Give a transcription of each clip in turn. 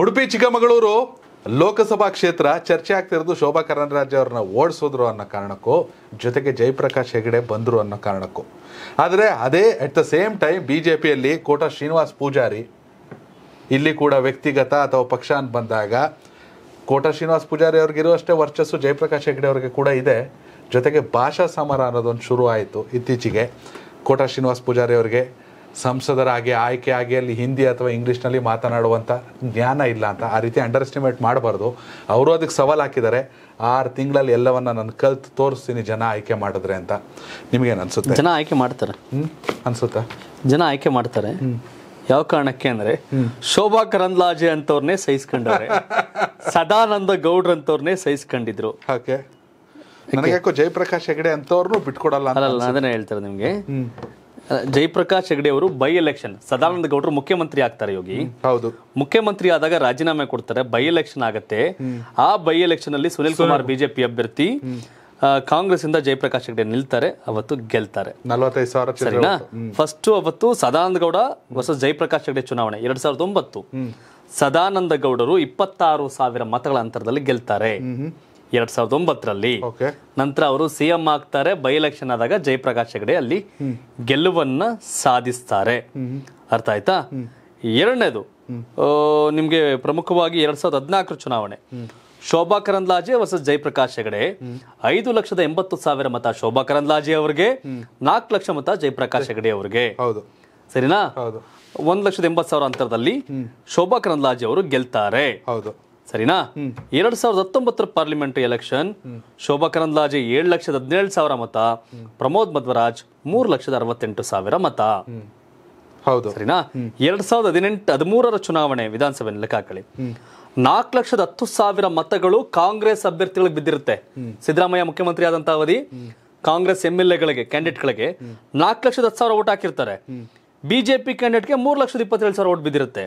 ಉಡುಪಿ ಚಿಕ್ಕಮಗಳೂರು ಲೋಕಸಭಾ ಕ್ಷೇತ್ರ ಚರ್ಚೆ ಆಗ್ತಿರೋದು ಶೋಭಾ ಕರಂದ್ರಾಜೆ ಅವ್ರನ್ನ ಓಡಿಸಿದ್ರು ಅನ್ನೋ ಕಾರಣಕ್ಕೂ ಜೊತೆಗೆ ಜಯಪ್ರಕಾಶ್ ಹೆಗಡೆ ಬಂದರು ಅನ್ನೋ ಕಾರಣಕ್ಕೂ ಆದರೆ ಅದೇ at the same time B J ಪಿಯಲ್ಲಿ ಕೋಟ ಶ್ರೀನಿವಾಸ್ ಪೂಜಾರಿ ಇಲ್ಲಿ ಕೂಡ ವ್ಯಕ್ತಿಗತ ಅಥವಾ ಪಕ್ಷ ಅಂತ ಬಂದಾಗ ಕೋಟಾ ಶ್ರೀನಿವಾಸ್ ಪೂಜಾರಿ ಅವ್ರಿಗಿರುವಷ್ಟೇ ವರ್ಚಸ್ಸು ಜಯಪ್ರಕಾಶ್ ಹೆಗಡೆ ಅವರಿಗೆ ಕೂಡ ಇದೆ ಜೊತೆಗೆ ಭಾಷಾ ಸಮರ ಅನ್ನೋದೊಂದು ಶುರು ಆಯಿತು ಇತ್ತೀಚೆಗೆ ಕೋಟಾ ಶ್ರೀನಿವಾಸ್ ಪೂಜಾರಿ ಅವರಿಗೆ ಸಂಸದರಾಗಿ ಆಯ್ಕೆ ಆಗಿ ಅಲ್ಲಿ ಹಿಂದಿ ಅಥವಾ ಇಂಗ್ಲೀಷ್ನಲ್ಲಿ ಮಾತನಾಡುವಂಥ ಜ್ಞಾನ ಇಲ್ಲ ಅಂತ ಆ ರೀತಿ ಅಂಡರ್ ಎಸ್ಟಿಮೇಟ್ ಮಾಡಬಾರ್ದು ಅವರು ಅದಕ್ಕೆ ಸವಾಲು ಹಾಕಿದ್ದಾರೆ ಆರು ತಿಂಗಳಲ್ಲಿ ಎಲ್ಲವನ್ನ ನಾನು ಕಲ್ತು ತೋರಿಸ್ತೀನಿ ಜನ ಆಯ್ಕೆ ಮಾಡಿದ್ರೆ ಅಂತ ನಿಮಗೆ ಅನ್ಸುತ್ತೆ ಜನ ಆಯ್ಕೆ ಮಾಡ್ತಾರೆ ಹ್ಞೂ ಜನ ಆಯ್ಕೆ ಮಾಡ್ತಾರೆ ಯಾವ ಕಾರಣಕ್ಕೆ ಅಂದ್ರೆ ಶೋಭಾ ಕರಂದ್ಲಾಜೆ ಅಂತವ್ರನ್ನೇ ಸಹಿಸ್ಕೊಂಡವ್ರೆ ಸದಾನಂದ ಅಂತವ್ರನ್ನೇ ಸಹಿಸ್ಕೊಂಡಿದ್ರು ಓಕೆ ನನಗ್ಯಾಕೋ ಜಯಪ್ರಕಾಶ್ ಹೆಗಡೆ ಅಂತವ್ರು ಬಿಟ್ಕೊಡಲ್ಲ ಅದನ್ನ ಹೇಳ್ತಾರೆ ನಿಮಗೆ ಜಯಪ್ರಕಾಶ್ ಹೆಗಡೆ ಅವರು ಬೈ ಎಲೆಕ್ಷನ್ ಸದಾನಂದ ಗೌಡರು ಮುಖ್ಯಮಂತ್ರಿ ಆಗ್ತಾರೆ ಯೋಗಿ ಹೌದು ಮುಖ್ಯಮಂತ್ರಿ ಆದಾಗ ರಾಜೀನಾಮೆ ಕೊಡ್ತಾರೆ ಬೈ ಎಲೆಕ್ಷನ್ ಆಗತ್ತೆ ಆ ಬೈ ಎಲೆಕ್ಷನ್ ಅಲ್ಲಿ ಸುನಿಲ್ ಕುಮಾರ್ ಬಿಜೆಪಿ ಅಭ್ಯರ್ಥಿ ಕಾಂಗ್ರೆಸ್ ಇಂದ ಜಯಪ್ರಕಾಶ್ ಹೆಗಡೆ ನಿಲ್ತಾರೆ ಅವತ್ತು ಗೆಲ್ತಾರೆ ಸರಿನಾ ಫಸ್ಟ್ ಅವತ್ತು ಸದಾನಂದ ಗೌಡ ವರ್ಸಸ್ ಜಯಪ್ರಕಾಶ್ ಹೆಗಡೆ ಚುನಾವಣೆ ಎರಡ್ ಸಾವಿರದ ಒಂಬತ್ತು ಸದಾನಂದ ಗೌಡರು ಇಪ್ಪತ್ತಾರು ಸಾವಿರ ಮತಗಳ ಅಂತರದಲ್ಲಿ ಗೆಲ್ತಾರೆ ಎರಡ್ ಸಾವಿರದ ಒಂಬತ್ತರಲ್ಲಿ ನಂತರ ಅವರು ಸಿಎಂ ಆಗ್ತಾರೆ ಬೈ ಎಲೆಕ್ಷನ್ ಆದಾಗ ಜಯಪ್ರಕಾಶ್ ಹೆಗಡೆ ಅಲ್ಲಿ ಗೆಲುವನ್ನ ಸಾಧಿಸ್ತಾರೆ ಅರ್ಥ ಆಯ್ತಾ ಎರಡನೇದು ನಿಮ್ಗೆ ಪ್ರಮುಖವಾಗಿ ಎರಡ್ ಸಾವಿರದ ಹದಿನಾಲ್ಕರ ಚುನಾವಣೆ ಶೋಭಾ ಕರಂದ್ಲಾಜೆ ವರ್ಸಸ್ ಜಯಪ್ರಕಾಶ್ ಹೆಗಡೆ ಐದು ಲಕ್ಷದ ಎಂಬತ್ತು ಸಾವಿರ ಮತ ಶೋಭಾ ಕರಂದ್ಲಾಜೆ ಅವರಿಗೆ ನಾಲ್ಕು ಲಕ್ಷ ಮತ ಜಯಪ್ರಕಾಶ್ ಹೆಗಡೆ ಅವರಿಗೆ ಸರಿನಾ ಒಂದ್ ಲಕ್ಷದ ಎಂಬತ್ತು ಸಾವಿರ ಅಂತರದಲ್ಲಿ ಶೋಭಾ ಕರಂದ್ಲಾಜೆ ಅವರು ಗೆಲ್ತಾರೆ ಸರಿನಾ ಎರಡ್ ಸಾವಿರದ ಹತ್ತೊಂಬತ್ತರ ಪಾರ್ಲಿಮೆಂಟ್ ಎಲೆಕ್ಷನ್ ಶೋಭಾ ಕರಂದ್ಲಾಜೆ ಏಳು ಲಕ್ಷದ ಹದಿನೇಳು ಸಾವಿರ ಮತ ಪ್ರಮೋದ್ ಮಧ್ವರಾಜ್ ಮೂರು ಲಕ್ಷದ ಅರವತ್ತೆಂಟು ಸಾವಿರ ಮತ ಹೌದು ಸರಿನಾ ಎರಡ್ ಸಾವಿರದ ಹದಿನೆಂಟು ಹದಿಮೂರರ ಚುನಾವಣೆ ವಿಧಾನಸಭೆ ಲೆಕ್ಕ ನಾಲ್ಕು ಲಕ್ಷದ ಹತ್ತು ಸಾವಿರ ಮತಗಳು ಕಾಂಗ್ರೆಸ್ ಅಭ್ಯರ್ಥಿಗಳಿಗೆ ಬಿದ್ದಿರುತ್ತೆ ಸಿದ್ದರಾಮಯ್ಯ ಮುಖ್ಯಮಂತ್ರಿ ಆದಂತ ಅವಧಿ ಕಾಂಗ್ರೆಸ್ ಎಂ ಎಲ್ ಎಗಳಿಗೆ ಕ್ಯಾಂಡಿಡೇಟ್ಗಳಿಗೆ ನಾಲ್ಕು ಲಕ್ಷದ ಹತ್ತು ಸಾವಿರ ಓಟ್ ಹಾಕಿರ್ತಾರೆ ಬಿಜೆಪಿ ಕ್ಯಾಂಡಿಡೇಟ್ಗೆ ಮೂರು ಲಕ್ಷದ ಇಪ್ಪತ್ತೇಳು ಸಾವಿರ ಓಟ್ ಬಿದ್ದಿರುತ್ತೆ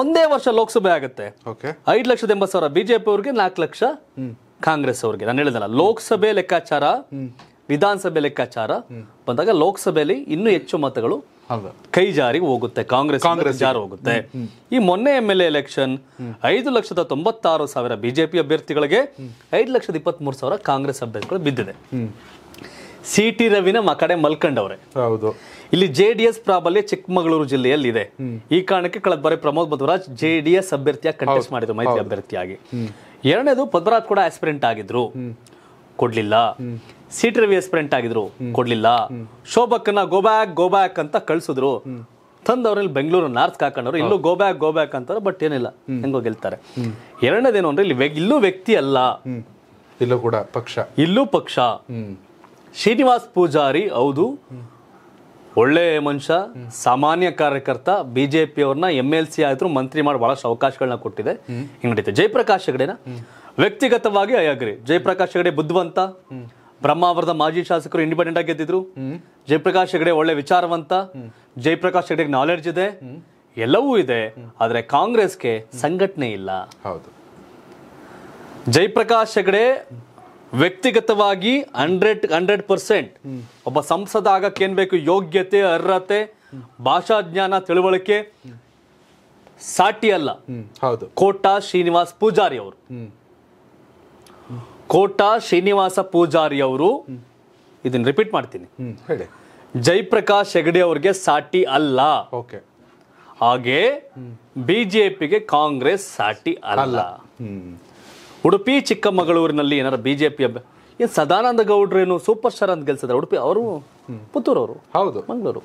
ಒಂದೇ ವರ್ಷ ಲೋಕಸಭೆ ಆಗುತ್ತೆ ಐದು ಲಕ್ಷದ ಎಂಬತ್ತು ಸಾವಿರ ಬಿಜೆಪಿ ಅವ್ರಿಗೆ ನಾಲ್ಕು ಲಕ್ಷ ಕಾಂಗ್ರೆಸ್ ಅವ್ರಿಗೆ ನಾನು ಹೇಳಿದಲ್ಲ ಲೋಕಸಭೆ ಲೆಕ್ಕಾಚಾರ ವಿಧಾನಸಭೆ ಲೆಕ್ಕಾಚಾರ ಬಂದಾಗ ಲೋಕಸಭೆಯಲ್ಲಿ ಇನ್ನೂ ಹೆಚ್ಚು ಮತಗಳು ಕೈ ಜಾರಿ ಹೋಗುತ್ತೆ ಕಾಂಗ್ರೆಸ್ ಕಾಂಗ್ರೆಸ್ ಜಾರು ಹೋಗುತ್ತೆ ಈ ಮೊನ್ನೆ ಎಂ ಎಲ್ ಎಲೆಕ್ಷನ್ ಐದು ಲಕ್ಷದ ತೊಂಬತ್ತಾರು ಸಾವಿರ ಬಿಜೆಪಿ ಅಭ್ಯರ್ಥಿಗಳಿಗೆ ಐದು ಲಕ್ಷದ ಇಪ್ಪತ್ತ್ ಮೂರು ಸಾವಿರ ಕಾಂಗ್ರೆಸ್ ಅಭ್ಯರ್ಥಿಗಳು ಬಿದ್ದಿದೆ ಸಿ ಟಿ ರವಿನ ಮಕಡೆ ಮಲ್ಕಂಡವ್ರೆ ಹೌದು ಇಲ್ಲಿ ಜೆ ಡಿ ಎಸ್ ಪ್ರಾಬಲ್ಯ ಚಿಕ್ಕಮಗಳೂರು ಜಿಲ್ಲೆಯಲ್ಲಿದೆ ಈ ಕಾರಣಕ್ಕೆ ಕಳೆದ ಬಾರಿ Pramod Madhwaraj J D S ಅಭ್ಯರ್ಥಿಯಾಗಿ ಕಂಟೆಸ್ಟ್ ಮಾಡಿದ್ರು ಮೈತ್ರಿ ಅಭ್ಯರ್ಥಿಯಾಗಿ ಎರಡನೇದು ಪದ್ಮರಾಜ್ ಕೂಡ ಆಸ್ಪಿರೆಂಟ್ ಆಗಿದ್ರು ಕೊಡ್ಲಿಲ್ಲ ಸೀಟ್ ರವಿ ಆಸ್ಪಿರೆಂಟ್ ಆಗಿದ್ರು ಕೊಡ್ಲಿಲ್ಲ ಶೋಭಕ್ಕನ್ನ ಗೋ ಬ್ಯಾಕ್ ಗೋ ಬ್ಯಾಕ್ ಅಂತ ಕಳ್ಸಿದ್ರು ತಂದವರಲ್ಲಿ ಬೆಂಗಳೂರು ನಾರ್ತ್ ಕಾಕಂಡವ್ರು ಇಲ್ಲೂ ಗೋ ಬ್ಯಾಕ್ ಗೋ ಬ್ಯಾಕ್ ಅಂತಾರೆ ಬಟ್ ಏನಿಲ್ಲ ಹೆಂಗೋ ಗೆಲ್ತಾರೆ ಎರಡನೇದೇನು ಅಂದ್ರೆ ಇಲ್ಲಿ ಇಲ್ಲೂ ವ್ಯಕ್ತಿ ಅಲ್ಲ ಇಲ್ಲೂ ಕೂಡ ಪಕ್ಷ ಇಲ್ಲೂ ಪಕ್ಷ ಶ್ರೀನಿವಾಸ್ ಪೂಜಾರಿ ಹೌದು ಒಳ್ಳೆಯ ಮನುಷ್ಯ ಸಾಮಾನ್ಯ ಕಾರ್ಯಕರ್ತ ಬಿಜೆಪಿಯವ್ರನ್ನ ಎಮ್ ಎಲ್ ಸಿ ಆದ್ರೂ ಮಂತ್ರಿ ಮಾಡಿ ಬಹಳಷ್ಟು ಅವಕಾಶಗಳನ್ನ ಕೊಟ್ಟಿದೆ ಹಿಂಗ್ ನಡೀತೆ ಜಯಪ್ರಕಾಶ್ ಹೆಗಡೆನ ವ್ಯಕ್ತಿಗತವಾಗಿ ಐ ಅಗ್ರಿ ಜಯಪ್ರಕಾಶ್ ಹೆಗಡೆ ಬುದ್ಧಿವಂತ ಬ್ರಹ್ಮಾವರದ ಮಾಜಿ ಶಾಸಕರು ಇಂಡಿಪೆಂಡೆಂಟ್ ಆಗಿ ಗೆದ್ದಿದ್ರು ಜಯಪ್ರಕಾಶ್ ಹೆಗಡೆ ಒಳ್ಳೆ ವಿಚಾರವಂತ ಜಯಪ್ರಕಾಶ್ ಹೆಗಡೆಗೆ ನಾಲೆಡ್ಜ್ ಇದೆ ಎಲ್ಲವೂ ಇದೆ ಆದರೆ ಕಾಂಗ್ರೆಸ್ಗೆ ಸಂಘಟನೆ ಇಲ್ಲ ಹೌದು ಜಯಪ್ರಕಾಶ್ ಹೆಗಡೆ ವ್ಯಕ್ತಿಗತವಾಗಿ ಹಂಡ್ರೆಡ್ ಹಂಡ್ರೆಡ್ ಪರ್ಸೆಂಟ್ ಒಬ್ಬ ಸಂಸದ ಆಗಕ್ಕೆ ಏನ್ ಬೇಕು ಯೋಗ್ಯತೆ ಅರ್ಹತೆ ಭಾಷಾ ಜ್ಞಾನ ತಿಳುವಳಿಕೆ ಸಾಟಿ ಅಲ್ಲ ಹೌದು ಕೋಟಾ ಶ್ರೀನಿವಾಸ್ ಪೂಜಾರಿ ಅವರು ಕೋಟಾ ಶ್ರೀನಿವಾಸ ಪೂಜಾರಿ ಅವರು ಇದನ್ನ ರಿಪೀಟ್ ಮಾಡ್ತೀನಿ ಜೈಪ್ರಕಾಶ್ ಹೆಗಡೆ ಅವರಿಗೆ ಸಾಟಿ ಅಲ್ಲ ಓಕೆ ಹಾಗೆ ಬಿಜೆಪಿಗೆ ಕಾಂಗ್ರೆಸ್ ಸಾಟಿ ಅಲ್ಲ ಉಡುಪಿ ಚಿಕ್ಕಮಗಳೂರಿನಲ್ಲಿ ಏನಾರ ಬಿಜೆಪಿ ಜೆ ಪಿ ಏನು ಸದಾನಂದ ಗೌಡ್ರೇನು ಸೂಪರ್ ಸ್ಟಾರ್ ಅಂತ ಗೆಲ್ಸಿದ್ರು ಉಡುಪಿ ಅವರು ಪುತ್ತೂರು ಅವರು ಹೌದು ಮಂಗಳೂರು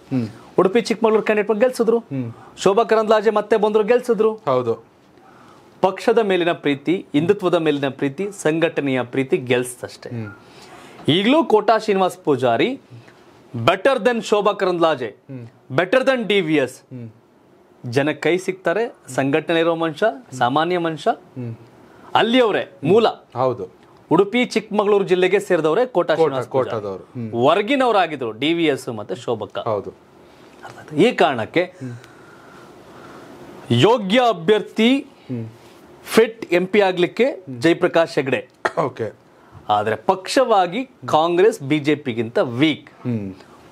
ಉಡುಪಿ ಚಿಕ್ಕಮಗಳೂರು ಕ್ಯಾಂಡಿಡೇಟ್ ಗೆಲ್ಸಿದ್ರು ಶೋಭಾ ಕರಂದ್ಲಾಜೆ ಮತ್ತೆ ಬಂದರು ಗೆಲ್ಸಿದ್ರು ಹೌದು ಪಕ್ಷದ ಮೇಲಿನ ಪ್ರೀತಿ ಹಿಂದುತ್ವದ ಮೇಲಿನ ಪ್ರೀತಿ ಸಂಘಟನೆಯ ಪ್ರೀತಿ ಗೆಲ್ಸಷ್ಟೇ ಈಗಲೂ Kota Srinivas Poojary better than Shobha Karandlaje better than D V S ಜನ ಕೈ ಸಿಗ್ತಾರೆ ಸಂಘಟನೆ ಇರೋ ಮನುಷ್ಯ ಸಾಮಾನ್ಯ ಮನುಷ್ಯ ಅಲ್ಲಿಯವರೇ ಮೂಲ ಹೌದು ಉಡುಪಿ ಚಿಕ್ಕಮಗಳೂರು ಜಿಲ್ಲೆಗೆ ಸೇರಿದವರೇ ಕೋಟಾ ಶ್ರೀನಿವಾಸ ಕೋಟಾದವರು ಡಿ ವಿ ಎಸ್ ಮತ್ತೆ ಶೋಭಕ್ಕ ಹೌದು ಈ ಕಾರಣಕ್ಕೆ ಯೋಗ್ಯ ಅಭ್ಯರ್ಥಿ ಫಿಟ್ ಎಂ ಪಿ ಆಗ್ಲಿಕ್ಕೆ ಜಯಪ್ರಕಾಶ್ ಹೆಗ್ಡೆ ಓಕೆ ಆದರೆ ಪಕ್ಷವಾಗಿ ಕಾಂಗ್ರೆಸ್ ಬಿಜೆಪಿಗಿಂತ ವೀಕ್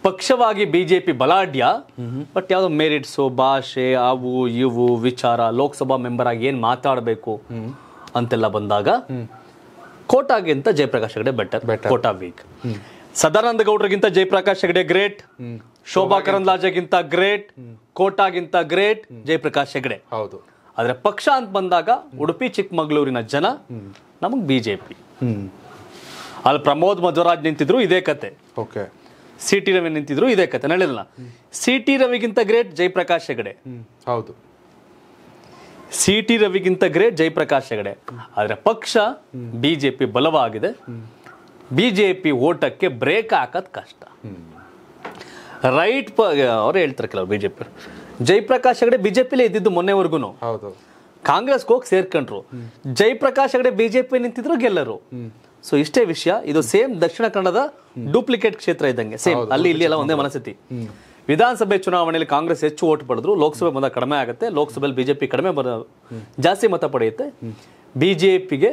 ಪಕ್ಷವಾಗಿ ಬಿಜೆಪಿ ಬಲಾಢ್ಯ ಬಟ್ ಯಾವುದೋ ಮೆರಿಟ್ಸು ಭಾಷೆ ಅವು ಇವು ವಿಚಾರ ಲೋಕಸಭಾ ಮೆಂಬರ್ ಆಗಿ ಏನ್ ಮಾತಾಡಬೇಕು ಅಂತೆಲ್ಲ ಬಂದಾಗ ಕೋಟಾಗಿಂತ ಜಯಪ್ರಕಾಶ್ ಹೆಗಡೆ ಬೆಟರ್ ಕೋಟಾ ವೀಕ್ ಸದಾನಂದ ಗೌಡರಿಗಿಂತ ಜಯಪ್ರಕಾಶ್ ಹೆಗಡೆ ಗ್ರೇಟ್ ಶೋಭಾ ಕರಂದ್ಲಾಜೆಗಿಂತ ಗ್ರೇಟ್ ಕೋಟಾಗಿಂತ ಗ್ರೇಟ್ ಜಯಪ್ರಕಾಶ್ ಹೆಗಡೆ ಹೌದು ಆದ್ರೆ ಪಕ್ಷ ಅಂತ ಬಂದಾಗ ಉಡುಪಿ ಚಿಕ್ಕಮಗಳೂರಿನ ಜನ ನಮಗೆ ಬಿಜೆಪಿ ಅಲ್ಲಿ ಪ್ರಮೋದ್ ಮಧ್ವರಾಜ್ ನಿಂತಿದ್ರು ಇದೇ ಕತೆ ಓಕೆ ಸಿ ಟಿ ರವಿ ನಿಂತಿದ್ರು ಇದೇ ಕತೆ ನಡೆಯಲ್ಲ ಸಿ ಟಿ ರವಿಗಿಂತ ಗ್ರೇಟ್ ಜಯಪ್ರಕಾಶ್ ಹೆಗಡೆ ಹೌದು ಸಿ ಟಿ ರವಿಗಿಂತ ಗ್ರೇಟ್ ಜಯಪ್ರಕಾಶ್ ಹೆಗಡೆ ಆದರೆ ಪಕ್ಷ ಬಿಜೆಪಿ ಬಲವಾಗಿದೆ ಬಿಜೆಪಿ ಓಟಕ್ಕೆ ಬ್ರೇಕ್ ಹಾಕೋದು ಕಷ್ಟ ರೈಟ್ ಪ ಅವ್ರು ಹೇಳ್ತಾರೆ ಕೆಲವರು BJP J P Jayaprakash Hegde B ಇದ್ದಿದ್ದು ಮೊನ್ನೆವರೆಗೂ ಕಾಂಗ್ರೆಸ್ ಹೋಗಿ ಸೇರ್ಕೊಂಡ್ರು ಜಯಪ್ರಕಾಶ್ ಹೆಗಡೆ ಬಿ ನಿಂತಿದ್ರು ಗೆಲ್ಲರು ಸೊ ಇಷ್ಟೇ ವಿಷಯ ಇದು ಸೇಮ್ ದಕ್ಷಿಣ ಕನ್ನಡದ ಡೂಪ್ಲಿಕೇಟ್ ಕ್ಷೇತ್ರ ಇದ್ದಂಗೆ ಸೇಮ್ ಅಲ್ಲಿ ಇಲ್ಲಿ ಎಲ್ಲ ಒಂದೇ ಮನಸ್ಥಿತಿ ವಿಧಾನಸಭೆ ಚುನಾವಣೆಯಲ್ಲಿ ಕಾಂಗ್ರೆಸ್ ಹೆಚ್ಚು ಓಟ್ ಪಡೆದ್ರು ಲೋಕಸಭೆ ಮತ ಕಡಿಮೆ ಆಗುತ್ತೆ ಲೋಕಸಭೆಯಲ್ಲಿ ಬಿಜೆಪಿ ಕಡಿಮೆ ಬರ ಜಾಸ್ತಿ ಮತ ಪಡೆಯುತ್ತೆ ಬಿಜೆಪಿಗೆ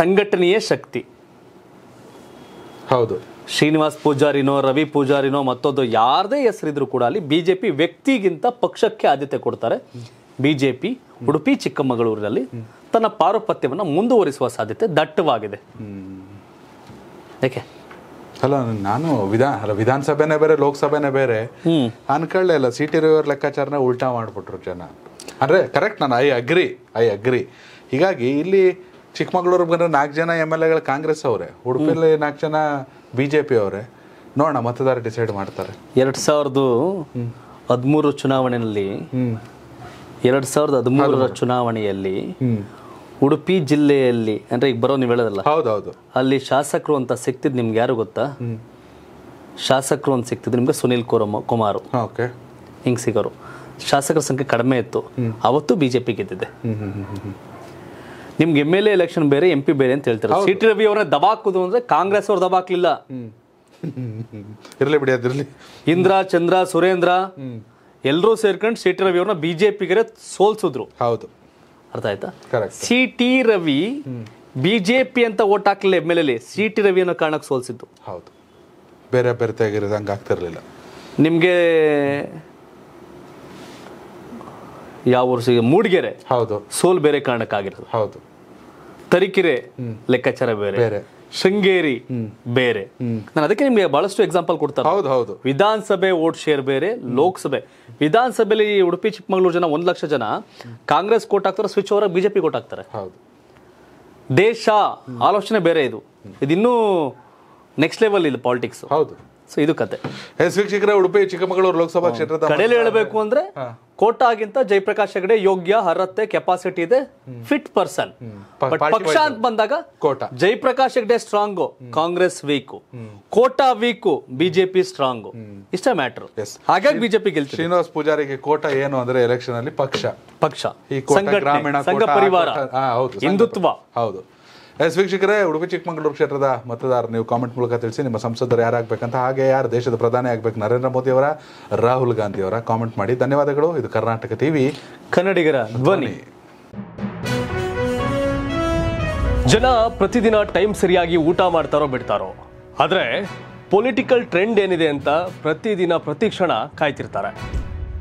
ಸಂಘಟನೆಯ ಶಕ್ತಿ ಹೌದು ಶ್ರೀನಿವಾಸ್ ಪೂಜಾರಿನೋ ರವಿ ಪೂಜಾರಿನೋ ಮತ್ತೊಂದು ಯಾರದೇ ಹೆಸರಿದ್ರು ಕೂಡ ಅಲ್ಲಿ ಬಿಜೆಪಿ ವ್ಯಕ್ತಿಗಿಂತ ಪಕ್ಷಕ್ಕೆ ಆದ್ಯತೆ ಕೊಡ್ತಾರೆ ಬಿಜೆಪಿ ಉಡುಪಿ ಚಿಕ್ಕಮಗಳೂರಿನಲ್ಲಿ ತನ್ನ ಪಾರುಪತ್ಯವನ್ನು ಮುಂದುವರಿಸುವ ಸಾಧ್ಯತೆ ದಟ್ಟವಾಗಿದೆ ಯಾಕೆ ಅಲ್ಲ ನಾನು ವಿಧಾನ ವಿಧಾನಸಭೆನೇ ಬೇರೆ ಲೋಕಸಭೆನೇ ಬೇರೆ ಅನ್ಕೊಳ್ಳೇ ಇಲ್ಲ ಸಿಟಿ ರವಿಯವ್ರ ಲೆಕ್ಕಾಚಾರನ ಉಲ್ಟಾ ಮಾಡಿಬಿಟ್ರು ಜನ ಅಂದರೆ ಕರೆಕ್ಟ್ ನಾನು ಐ ಅಗ್ರಿ ಐ ಅಗ್ರಿ ಹೀಗಾಗಿ ಇಲ್ಲಿ ಚಿಕ್ಕಮಗಳೂರು ಬಂದರೆ ನಾಲ್ಕು ಜನ ಎಮ್ ಎಲ್ ಎಗಳು ಕಾಂಗ್ರೆಸ್ ಅವರೇ ಉಡುಪಿಯಲ್ಲಿ ನಾಲ್ಕು ಜನ ಬಿ ಜೆ ಪಿ ಅವರೇ ನೋಡೋಣ ಮತದಾರ ಡಿಸೈಡ್ ಮಾಡ್ತಾರೆ ಎರಡು ಸಾವಿರದ ಹದಿಮೂರು ಚುನಾವಣೆಯಲ್ಲಿ ಎರಡು ಸಾವಿರದ ಹದಿಮೂರರ ಚುನಾವಣೆಯಲ್ಲಿ ಉಡುಪಿ ಜಿಲ್ಲೆಯಲ್ಲಿ ಅಂದ್ರೆ ಈಗ ಬರೋ ನೀವು ಹೇಳೋದಲ್ಲ ಹೌದೌದು ಅಲ್ಲಿ ಶಾಸಕರು ಅಂತ ಸಿಕ್ತಿದ್ ನಿಮ್ಗೆ ಯಾರು ಗೊತ್ತಾ ಶಾಸಕರು ಅಂತ ಸಿಕ್ತಿದ್ ನಿಮ್ಗೆ ಸುನೀಲ್ ಕೋರಮ ಕುಮಾರ್ ಓಕೆ ಸಿಗೋರು ಶಾಸಕರ ಸಂಖ್ಯೆ ಕಡಿಮೆ ಇತ್ತು ಅವತ್ತು ಬಿಜೆಪಿ ಗೆದ್ದಿದೆ ನಿಮ್ಗೆ ಎಮ್ ಎಲ್ ಎ ಎಲೆಕ್ಷನ್ ಬೇರೆ ಎಂ ಪಿ ಬೇರೆ ಅಂತ ಹೇಳ್ತಾರೆ ಸಿ ಟಿ ರವಿ ಅವರ ದಬಾಕುದು ಅಂದ್ರೆ ಕಾಂಗ್ರೆಸ್ ಅವ್ರು ದಬಾಕ್ಲಿಲ್ಲ ಇರಲಿ ಬಿಡಿ ಅದಿರಲಿ ಇಂದ್ರ ಚಂದ್ರ ಸುರೇಂದ್ರ ಎಲ್ಲರೂ ಸೇರ್ಕೊಂಡು ಸಿ ಟಿ ರವಿ ಅವ್ರನ್ನ ಬಿ ಜೆ ಸೋಲ್ಸಿದ್ರು ಹೌದು ಅರ್ಥ ಆಯ್ತಾ ಸಿ ಟಿ ರವಿ ಬಿಜೆಪಿ ಅಂತ ಓಟ್ ಹಾಕಲಿಲ್ಲ M L L C T Ravi ಅನ್ನೋ ಕಾರಣಕ್ಕೆ ಸೋಲಿಸಿದ್ದು ಹೌದು ಬೇರೆ ಬೇರೆ ತೆಗಿರೋದು ಹಂಗೆ ಆಗ್ತಿರಲಿಲ್ಲ ನಿಮಗೆ ಯಾವ ವರ್ಷ ಮೂಡಿಗೆರೆ ಹೌದು ಸೋಲ್ ಬೇರೆ ಕಾರಣಕ್ಕಾಗಿರೋದು ಹೌದು ತರೀಕೆರೆ ಲೆಕ್ಕಾಚಾರ ಬೇರೆ ಬೇರೆ ಶೃಂಗೇರಿ ಬೇರೆ ನಾನು ಅದಕ್ಕೆ ನಿಮಗೆ ಬಹಳಷ್ಟು ಎಕ್ಸಾಂಪಲ್ ಕೊಡ್ತಾರೆ ಹೌದು ಹೌದು ವಿಧಾನಸಭೆ ಓಟ್ ಶೇರ್ ಬೇರೆ ಲೋಕಸಭೆ ವಿಧಾನಸಭೆಯಲ್ಲಿ ಉಡುಪಿ ಚಿಕ್ಕಮಗಳೂರು ಜನ ಒಂದು ಲಕ್ಷ ಜನ ಕಾಂಗ್ರೆಸ್ ಕೋಟ್ ಹಾಕ್ತಾರೆ ಸ್ವಿಚ್ ಓವರ್ ಬಿಜೆಪಿ ಕೋಟ್ ಹಾಕ್ತಾರೆ ದೇಶ ಆಲೋಚನೆ ಬೇರೆ ಇದು ಇದು ನೆಕ್ಸ್ಟ್ ಲೆವೆಲ್ ಇದು ಪಾಲಿಟಿಕ್ಸ್ ಹೌದು ಸೊ ಇದು ಕತೆ ಎಸ್ ವೀಕ್ಷಕರ ಉಡುಪಿ ಚಿಕ್ಕಮಗಳೂರು ಲೋಕಸಭಾ ಕ್ಷೇತ್ರದ ಕಡೆಯಲ್ಲಿ ಹೇಳಬೇಕು ಅಂದ್ರೆ ಕೋಟಾಗಿಂತ ಜಯಪ್ರಕಾಶ್ ಹೆಗಡೆ ಯೋಗ್ಯ ಅರ್ಹತೆ ಕೆಪಾಸಿಟಿ ಇದೆ ಫಿಟ್ ಪರ್ಸನ್ ಪಕ್ಷ ಅಂತ ಬಂದಾಗ Kota Jayaprakash Hegde strong Congress weak Kota weak BJP strong ಇಷ್ಟೇ ಮ್ಯಾಟರ್ ಹಾಗಾಗಿ ಬಿಜೆಪಿ ಗೆಲ್ತು ಶ್ರೀನಿವಾಸ್ ಪೂಜಾರಿಗೆ ಕೋಟಾ ಏನು ಅಂದ್ರೆ ಎಲೆಕ್ಷನ್ ಅಲ್ಲಿ ಪಕ್ಷ ಪಕ್ಷ ಗ್ರಾಮೀಣ ಸಂಘ ಪರಿವಾರ ಹಿಂದುತ್ವ ಹೌದು ಎಸ್ ವೀಕ್ಷಕರೇ ಉಡುಪಿ ಚಿಕ್ಕಮಗಳೂರು ಕ್ಷೇತ್ರದ ಮತದಾರರು ನೀವು ಕಾಮೆಂಟ್ ಮೂಲಕ ತಿಳಿಸಿ ನಿಮ್ಮ ಸಂಸದರು ಯಾರಾಗಬೇಕಂತ ಹಾಗೆ ಯಾರು ದೇಶದ ಪ್ರಧಾನಿ ಆಗಬೇಕು ನರೇಂದ್ರ ಮೋದಿಯವರ ರಾಹುಲ್ ಅವರ ಕಾಮೆಂಟ್ ಮಾಡಿ ಧನ್ಯವಾದಗಳು ಇದು ಕರ್ನಾಟಕ ಟಿವಿ ಕನ್ನಡಿಗರ ಧ್ವನಿ ಜನ ಪ್ರತಿದಿನ ಟೈಮ್ ಸರಿಯಾಗಿ ಊಟ ಮಾಡ್ತಾರೋ ಬಿಡ್ತಾರೋ ಆದರೆ ಪೊಲಿಟಿಕಲ್ ಟ್ರೆಂಡ್ ಏನಿದೆ ಅಂತ ಪ್ರತಿದಿನ ಪ್ರತಿ ಕ್ಷಣ ಕಾಯ್ತಿರ್ತಾರೆ